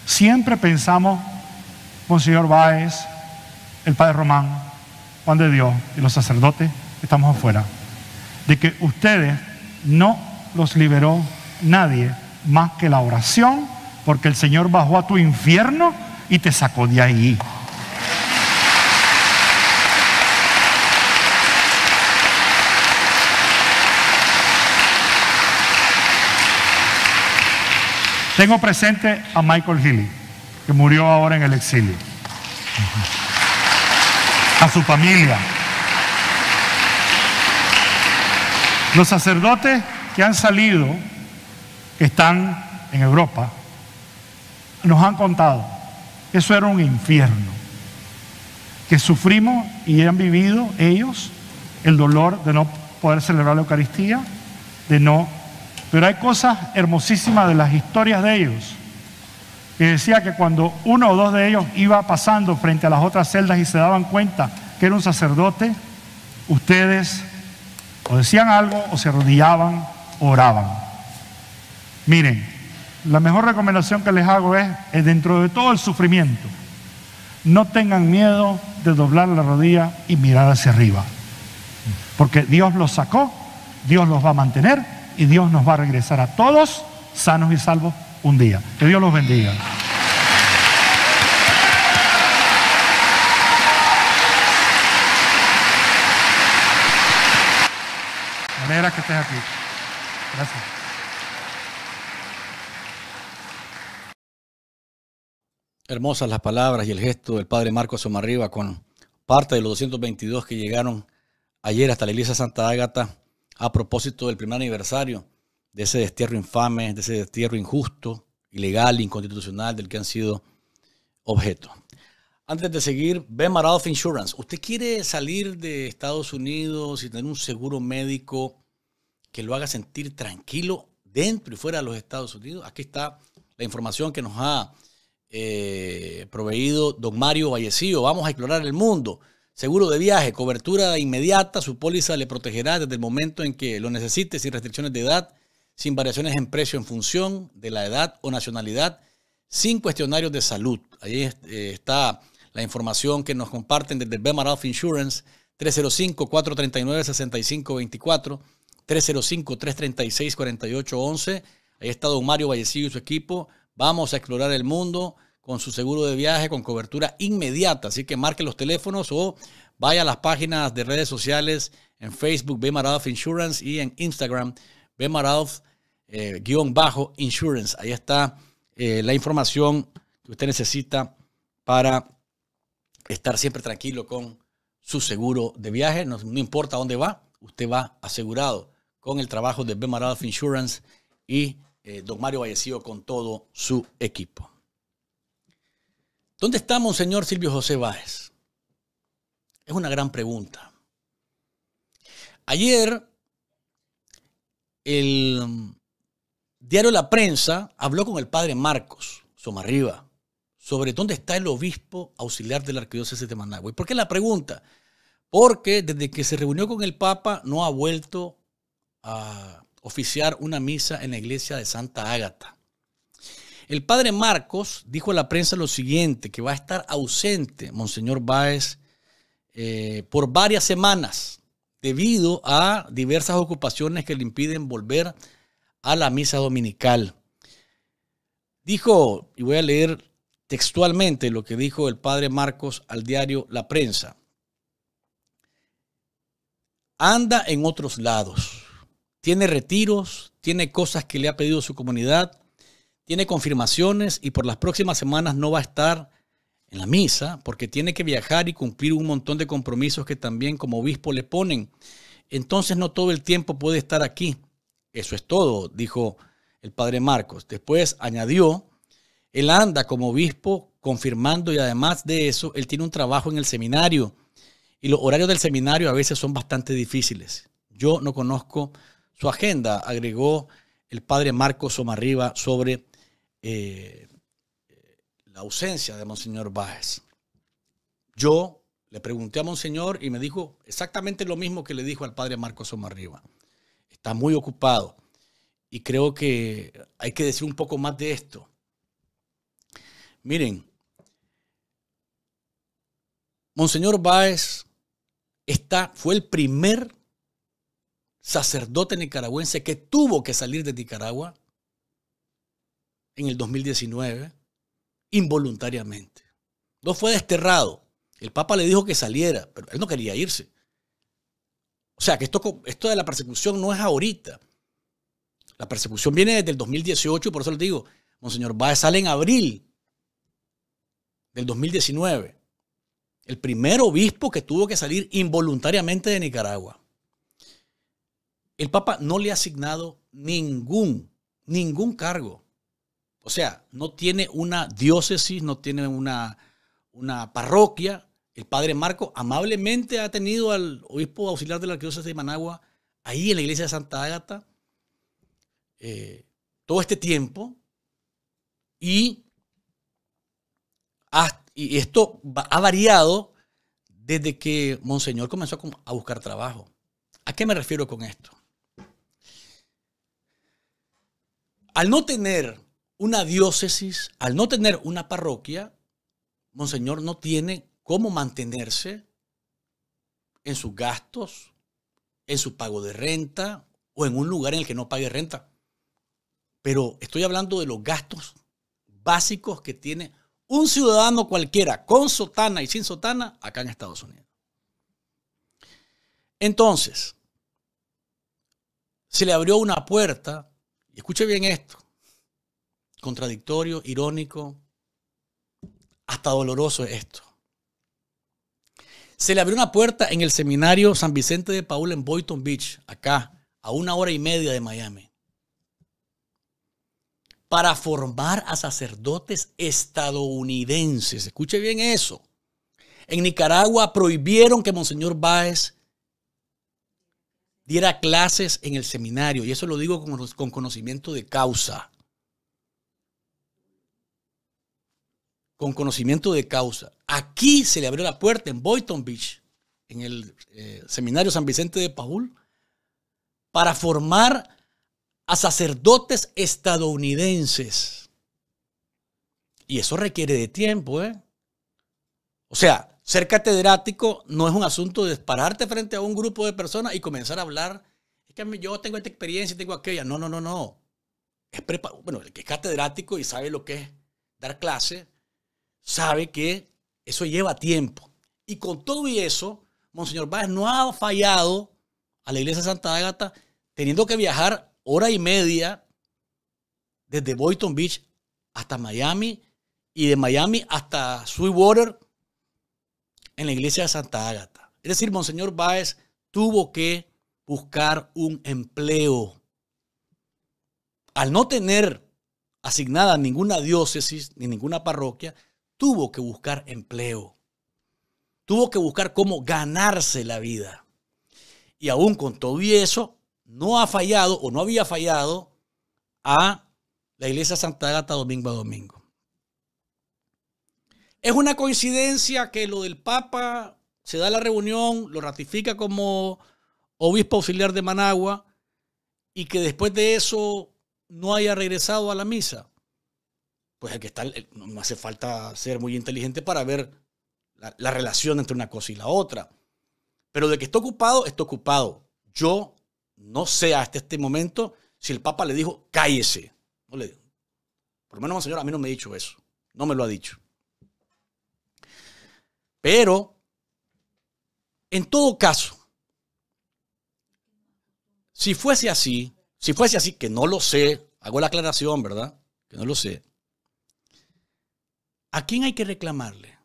siempre pensamos, Monseñor Báez, el Padre Román, Juan de Dios y los sacerdotes, estamos afuera. De que ustedes no los liberó nadie más que la oración, porque el Señor bajó a tu infierno y te sacó de ahí. Tengo presente a Michael Healy, que murió ahora en el exilio. A su familia. Los sacerdotes que han salido, que están en Europa, nos han contado, que eso era un infierno, que sufrimos y han vivido ellos el dolor de no poder celebrar la Eucaristía, de no... Pero hay cosas hermosísimas de las historias de ellos, que decía que cuando uno o dos de ellos iba pasando frente a las otras celdas y se daban cuenta que era un sacerdote, ustedes o decían algo, o se arrodillaban, oraban. Miren, la mejor recomendación que les hago es, es dentro de todo el sufrimiento, no tengan miedo de doblar la rodilla y mirar hacia arriba. Porque Dios los sacó, Dios los va a mantener y Dios nos va a regresar a todos sanos y salvos un día. Que Dios los bendiga. que estés aquí. Gracias. Hermosas las palabras y el gesto del padre Marcos Somarriba con parte de los 222 que llegaron ayer hasta la iglesia Santa Ágata a propósito del primer aniversario de ese destierro infame, de ese destierro injusto, ilegal, inconstitucional del que han sido objeto. Antes de seguir, Ben Insurance. ¿Usted quiere salir de Estados Unidos y tener un seguro médico que lo haga sentir tranquilo dentro y fuera de los Estados Unidos. Aquí está la información que nos ha eh, proveído don Mario Vallecillo. Vamos a explorar el mundo. Seguro de viaje, cobertura inmediata, su póliza le protegerá desde el momento en que lo necesite, sin restricciones de edad, sin variaciones en precio en función de la edad o nacionalidad, sin cuestionarios de salud. Ahí eh, está la información que nos comparten desde el Insurance, 305-439-6524. 305-336-4811. Ahí está don Mario Vallecillo y su equipo. Vamos a explorar el mundo con su seguro de viaje, con cobertura inmediata. Así que marque los teléfonos o vaya a las páginas de redes sociales en Facebook, Bemaralf Insurance y en Instagram, Bemaralf eh, Insurance. Ahí está eh, la información que usted necesita para estar siempre tranquilo con su seguro de viaje. no importa dónde va, usted va asegurado con el trabajo de Bemaral Insurance y eh, don Mario Vallecido con todo su equipo. ¿Dónde estamos, señor Silvio José Báez? Es una gran pregunta. Ayer, el mm, diario La Prensa habló con el padre Marcos Somarriba sobre dónde está el obispo auxiliar de la arquidiócesis de Managua. ¿Y por qué la pregunta? Porque desde que se reunió con el Papa no ha vuelto a oficiar una misa en la iglesia de Santa Ágata. El padre Marcos dijo a la prensa lo siguiente, que va a estar ausente Monseñor Báez eh, por varias semanas debido a diversas ocupaciones que le impiden volver a la misa dominical. Dijo, y voy a leer textualmente lo que dijo el padre Marcos al diario La Prensa. Anda en otros lados tiene retiros, tiene cosas que le ha pedido su comunidad, tiene confirmaciones y por las próximas semanas no va a estar en la misa porque tiene que viajar y cumplir un montón de compromisos que también como obispo le ponen. Entonces no todo el tiempo puede estar aquí. Eso es todo, dijo el padre Marcos. Después añadió, él anda como obispo confirmando y además de eso, él tiene un trabajo en el seminario y los horarios del seminario a veces son bastante difíciles. Yo no conozco su agenda, agregó el padre Marcos Somarriba sobre eh, la ausencia de Monseñor Báez. Yo le pregunté a Monseñor y me dijo exactamente lo mismo que le dijo al padre Marcos Somarriba. Está muy ocupado y creo que hay que decir un poco más de esto. Miren, Monseñor Báez está, fue el primer sacerdote nicaragüense que tuvo que salir de Nicaragua en el 2019 involuntariamente. No fue desterrado. El Papa le dijo que saliera, pero él no quería irse. O sea, que esto, de la persecución no es ahorita. La persecución viene desde el 2018 por eso le digo, Monseñor a sale en abril del 2019. El primer obispo que tuvo que salir involuntariamente de Nicaragua el Papa no le ha asignado ningún, ningún cargo. O sea, no tiene una diócesis, no tiene una, una parroquia. El padre Marco amablemente ha tenido al obispo auxiliar de la diócesis de Managua ahí en la iglesia de Santa Ágata eh, todo este tiempo. y esto ha variado desde que Monseñor comenzó a buscar trabajo. ¿A qué me refiero con esto? al no tener una diócesis, al no tener una parroquia, Monseñor no tiene cómo mantenerse en sus gastos, en su pago de renta o en un lugar en el que no pague renta. Pero estoy hablando de los gastos básicos que tiene un ciudadano cualquiera, con sotana y sin sotana, acá en Estados Unidos. Entonces, se le abrió una puerta escuche bien esto. Contradictorio, irónico, hasta doloroso es esto. Se le abrió una puerta en el seminario San Vicente de Paul en Boynton Beach, acá, a una hora y media de Miami, para formar a sacerdotes estadounidenses. Escuche bien eso. En Nicaragua prohibieron que Monseñor Báez diera clases en el seminario, y eso lo digo con, conocimiento de causa. Con conocimiento de causa. Aquí se le abrió la puerta en Boynton Beach, en el eh, seminario San Vicente de Paul, para formar a sacerdotes estadounidenses. Y eso requiere de tiempo, ¿eh? O sea, ser catedrático no es un asunto de pararte frente a un grupo de personas y comenzar a hablar. Es que yo tengo esta experiencia y tengo aquella. No, no, no, no. Es Bueno, el que es catedrático y sabe lo que es dar clase, sabe que eso lleva tiempo. Y con todo y eso, Monseñor Báez no ha fallado a la iglesia de Santa Agata, teniendo que viajar hora y media desde Boynton Beach hasta Miami y de Miami hasta Sweetwater en la iglesia de Santa Ágata. Es decir, Monseñor Báez tuvo que buscar un empleo. Al no tener asignada ninguna diócesis ni ninguna parroquia, tuvo que buscar empleo. Tuvo que buscar cómo ganarse la vida. Y aún con todo y eso, no ha fallado o no había fallado a la iglesia Santa Agata domingo a domingo. Es una coincidencia que lo del Papa se da la reunión, lo ratifica como obispo auxiliar de Managua y que después de eso no haya regresado a la misa. Pues hay que estar, no hace falta ser muy inteligente para ver la, relación entre una cosa y la otra. Pero de que está ocupado, está ocupado. Yo no sé hasta este momento si el Papa le dijo cállese. No le Por lo menos, señor, a mí no me ha dicho eso. No me lo ha dicho. Pero, en todo caso, si fuese así, si fuese así, que no lo sé, hago la aclaración, ¿verdad? Que no lo sé. ¿A quién hay que reclamarle?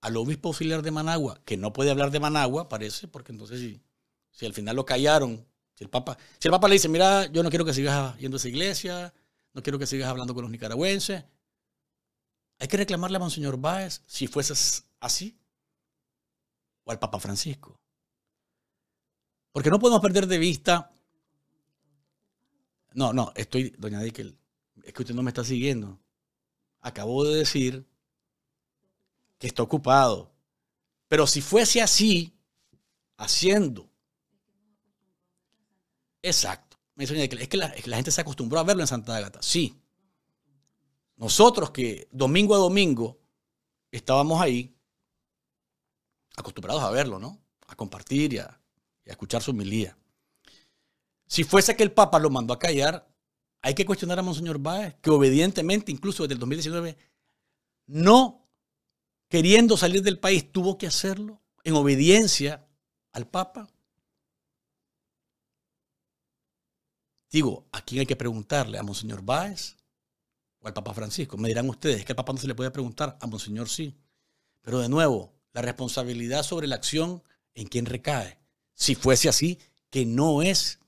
Al obispo auxiliar de Managua, que no puede hablar de Managua, parece, porque entonces si, si al final lo callaron, si el, Papa, si el Papa le dice, mira, yo no quiero que sigas yendo a esa iglesia, no quiero que sigas hablando con los nicaragüenses, hay que reclamarle a Monseñor Báez si fuese así o al Papa Francisco. Porque no podemos perder de vista. No, no, estoy, doña Dickel, es que usted no me está siguiendo. Acabo de decir que está ocupado. Pero si fuese así, haciendo. Exacto. Me dice, es que, la, gente se acostumbró a verlo en Santa Agata. Sí. Nosotros que domingo a domingo estábamos ahí, acostumbrados a verlo, ¿no? A compartir y a, escuchar su humildad Si fuese que el Papa lo mandó a callar, hay que cuestionar a Monseñor Báez, que obedientemente, incluso desde el 2019, no queriendo salir del país, tuvo que hacerlo en obediencia al Papa. Digo, ¿a quién hay que preguntarle? ¿A Monseñor Báez o al Papa Francisco? Me dirán ustedes que al Papa no se le puede preguntar, a Monseñor sí. Pero de nuevo, la responsabilidad sobre la acción en quien recae. Si fuese así, que no es,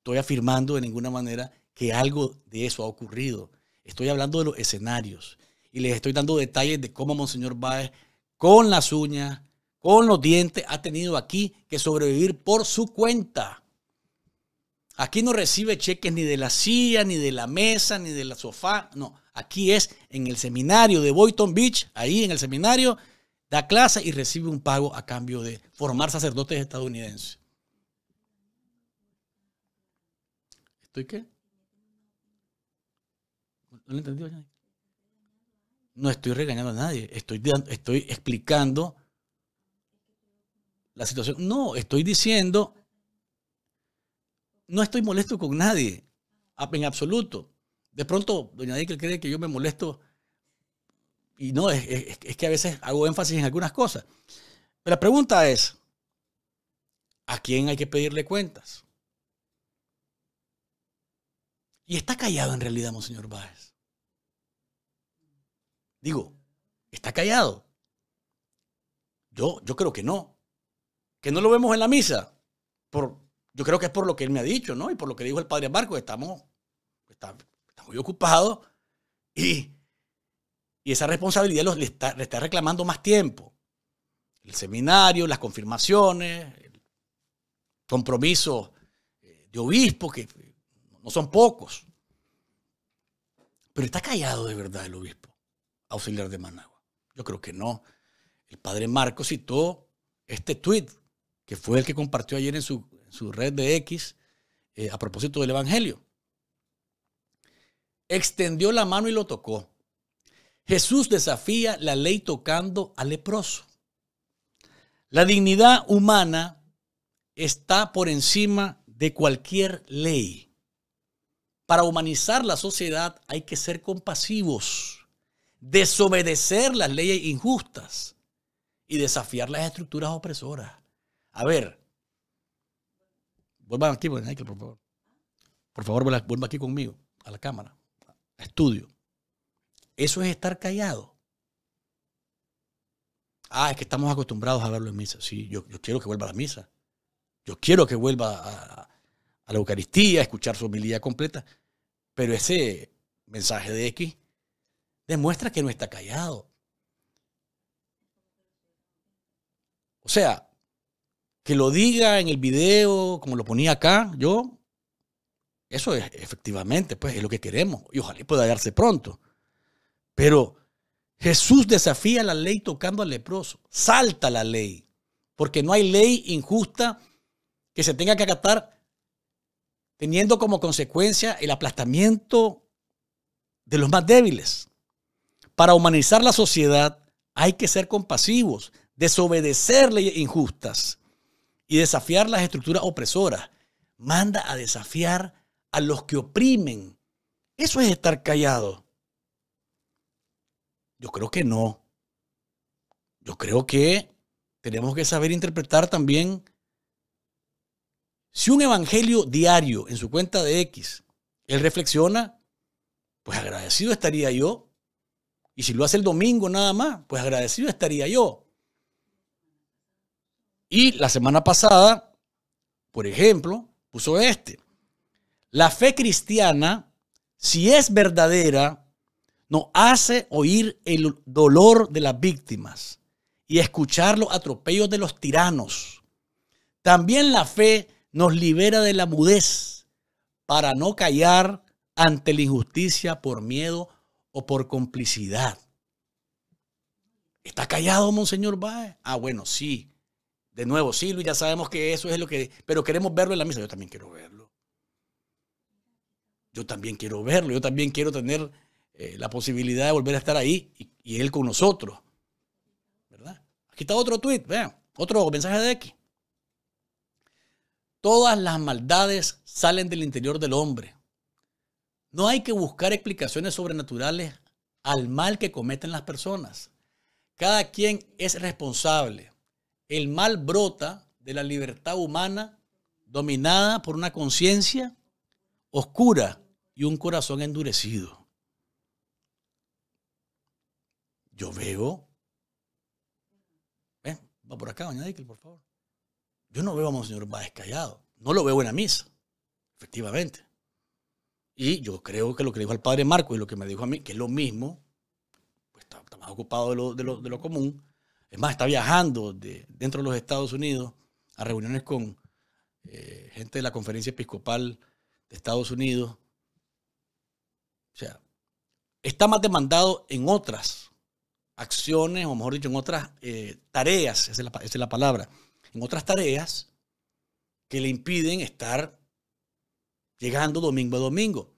estoy afirmando de ninguna manera que algo de eso ha ocurrido. Estoy hablando de los escenarios y les estoy dando detalles de cómo Monseñor Báez, con las uñas, con los dientes, ha tenido aquí que sobrevivir por su cuenta. Aquí no recibe cheques ni de la silla, ni de la mesa, ni de la sofá, no Aquí es en el seminario de Boynton Beach, ahí en el seminario, da clase y recibe un pago a cambio de formar sacerdotes estadounidenses. ¿Estoy qué? ¿No lo entendió? No estoy regañando a nadie, estoy, estoy explicando la situación. No, estoy diciendo, no estoy molesto con nadie, en absoluto. De pronto, doña Dickel cree que yo me molesto y no, es, que a veces hago énfasis en algunas cosas. Pero la pregunta es, ¿a quién hay que pedirle cuentas? Y está callado en realidad, Monseñor Báez. Digo, está callado. Yo, yo creo que no. Que no lo vemos en la misa. Por, yo creo que es por lo que él me ha dicho, ¿no? Y por lo que dijo el padre Marcos, estamos, muy ocupado y, esa responsabilidad los, le, está, reclamando más tiempo. El seminario, las confirmaciones, el compromiso eh, de obispo, que no son pocos. Pero está callado de verdad el obispo, auxiliar de Managua. Yo creo que no. El padre Marco citó este tuit, que fue el que compartió ayer en su, red de X, eh, a propósito del Evangelio extendió la mano y lo tocó. Jesús desafía la ley tocando al leproso. La dignidad humana está por encima de cualquier ley. Para humanizar la sociedad hay que ser compasivos, desobedecer las leyes injustas y desafiar las estructuras opresoras. A ver, vuelvan por favor. Por favor, aquí conmigo, a la cámara estudio. Eso es estar callado. Ah, es que estamos acostumbrados a verlo en misa. Sí, yo, yo quiero que vuelva a la misa. Yo quiero que vuelva a, la Eucaristía, a escuchar su homilía completa. Pero ese mensaje de X demuestra que no está callado. O sea, que lo diga en el video, como lo ponía acá, yo, eso es efectivamente, pues es lo que queremos y ojalá pueda darse pronto. Pero Jesús desafía la ley tocando al leproso, salta la ley, porque no hay ley injusta que se tenga que acatar teniendo como consecuencia el aplastamiento de los más débiles. Para humanizar la sociedad hay que ser compasivos, desobedecer leyes injustas y desafiar las estructuras opresoras. Manda a desafiar a los que oprimen. Eso es estar callado. Yo creo que no. Yo creo que tenemos que saber interpretar también si un evangelio diario en su cuenta de X, él reflexiona, pues agradecido estaría yo. Y si lo hace el domingo nada más, pues agradecido estaría yo. Y la semana pasada, por ejemplo, puso este. La fe cristiana, si es verdadera, nos hace oír el dolor de las víctimas y escuchar los atropellos de los tiranos. También la fe nos libera de la mudez para no callar ante la injusticia por miedo o por complicidad. ¿Está callado, Monseñor Báez? Ah, bueno, sí. De nuevo, sí, Luis, ya sabemos que eso es lo que... Pero queremos verlo en la misa. Yo también quiero verlo yo también quiero verlo, yo también quiero tener eh, la posibilidad de volver a estar ahí y, él con nosotros. ¿Verdad? Aquí está otro tweet, vean, otro mensaje de X. Todas las maldades salen del interior del hombre. No hay que buscar explicaciones sobrenaturales al mal que cometen las personas. Cada quien es responsable. El mal brota de la libertad humana dominada por una conciencia oscura y un corazón endurecido. Yo veo. Va por acá, doña por favor. Yo no veo a Monseñor Báez callado. No lo veo en la misa, efectivamente. Y yo creo que lo que dijo al padre Marco y lo que me dijo a mí, que es lo mismo, pues está, más ocupado de lo, común. Es más, está viajando de, dentro de los Estados Unidos a reuniones con eh, gente de la conferencia episcopal de Estados Unidos o sea, está más demandado en otras acciones, o mejor dicho, en otras eh, tareas, esa es, la, la palabra, en otras tareas que le impiden estar llegando domingo a domingo.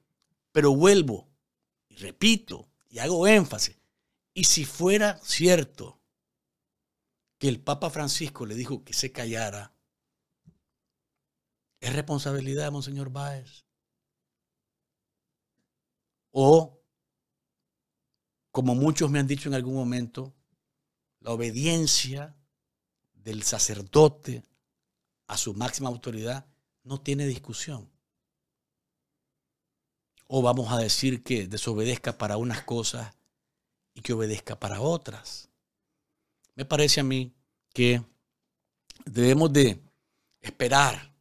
Pero vuelvo y repito y hago énfasis. Y si fuera cierto que el Papa Francisco le dijo que se callara, es responsabilidad de Monseñor Báez. O, como muchos me han dicho en algún momento, la obediencia del sacerdote a su máxima autoridad no tiene discusión. O vamos a decir que desobedezca para unas cosas y que obedezca para otras. Me parece a mí que debemos de esperar.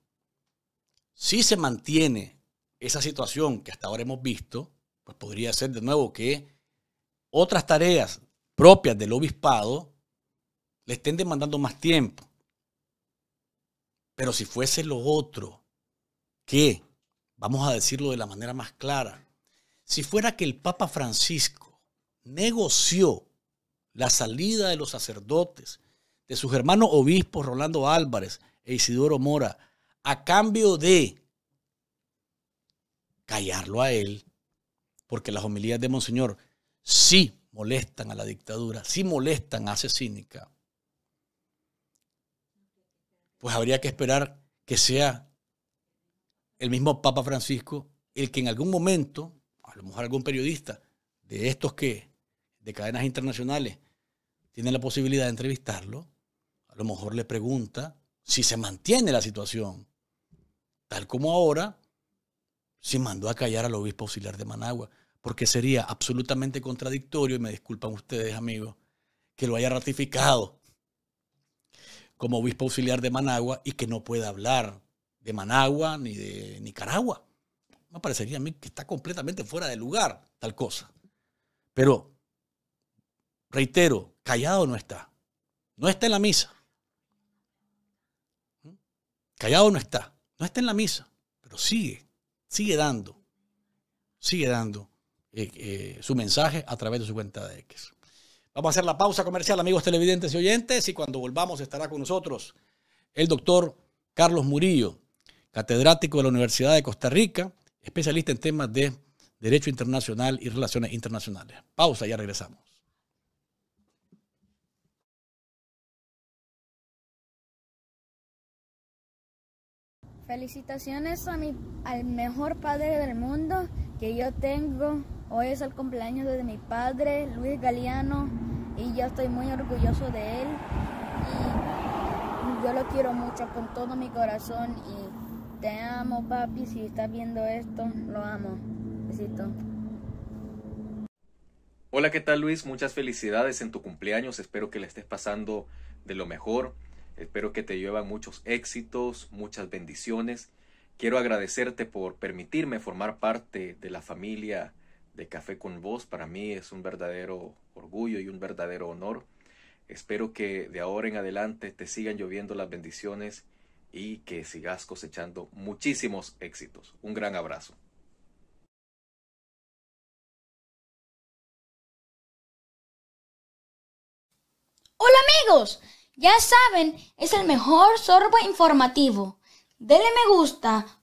Si se mantiene esa situación que hasta ahora hemos visto, pues, podría ser de nuevo que otras tareas propias del obispado le estén demandando más tiempo. Pero si fuese lo otro, que, vamos a decirlo de la manera más clara, si fuera que el Papa Francisco negoció la salida de los sacerdotes, de sus hermanos obispos Rolando Álvarez e Isidoro Mora, a cambio de callarlo a él, porque las homilías de Monseñor sí molestan a la dictadura, sí molestan a Cínica, pues habría que esperar que sea el mismo Papa Francisco el que en algún momento, a lo mejor algún periodista de estos que, de cadenas internacionales, tienen la posibilidad de entrevistarlo, a lo mejor le pregunta si se mantiene la situación, tal como ahora si mandó a callar al obispo auxiliar de Managua porque sería absolutamente contradictorio, y me disculpan ustedes, amigos, que lo haya ratificado como obispo auxiliar de Managua y que no pueda hablar de Managua ni de Nicaragua. Me parecería a mí que está completamente fuera de lugar tal cosa. Pero, reitero, callado no está. No está en la misa. Callado no está. No está en la misa, pero sigue, sigue dando, sigue dando. Eh, eh, su mensaje a través de su cuenta de X. Vamos a hacer la pausa comercial, amigos televidentes y oyentes, y cuando volvamos estará con nosotros el doctor Carlos Murillo, catedrático de la Universidad de Costa Rica, especialista en temas de Derecho Internacional y Relaciones Internacionales. Pausa, ya regresamos. Felicitaciones a mi, al mejor padre del mundo que yo tengo. Hoy es el cumpleaños de mi padre, Luis Galeano, y yo estoy muy orgulloso de él. Y yo lo quiero mucho con todo mi corazón y te amo, papi. Si estás viendo esto, lo amo. Besito. Hola, ¿qué tal Luis? Muchas felicidades en tu cumpleaños. Espero que le estés pasando de lo mejor. Espero que te llevan muchos éxitos, muchas bendiciones. Quiero agradecerte por permitirme formar parte de la familia de Café con Vos. Para mí es un verdadero orgullo y un verdadero honor. Espero que de ahora en adelante te sigan lloviendo las bendiciones y que sigas cosechando muchísimos éxitos. Un gran abrazo. Hola amigos, ya saben, es el mejor sorbo informativo. ¡Denle me gusta,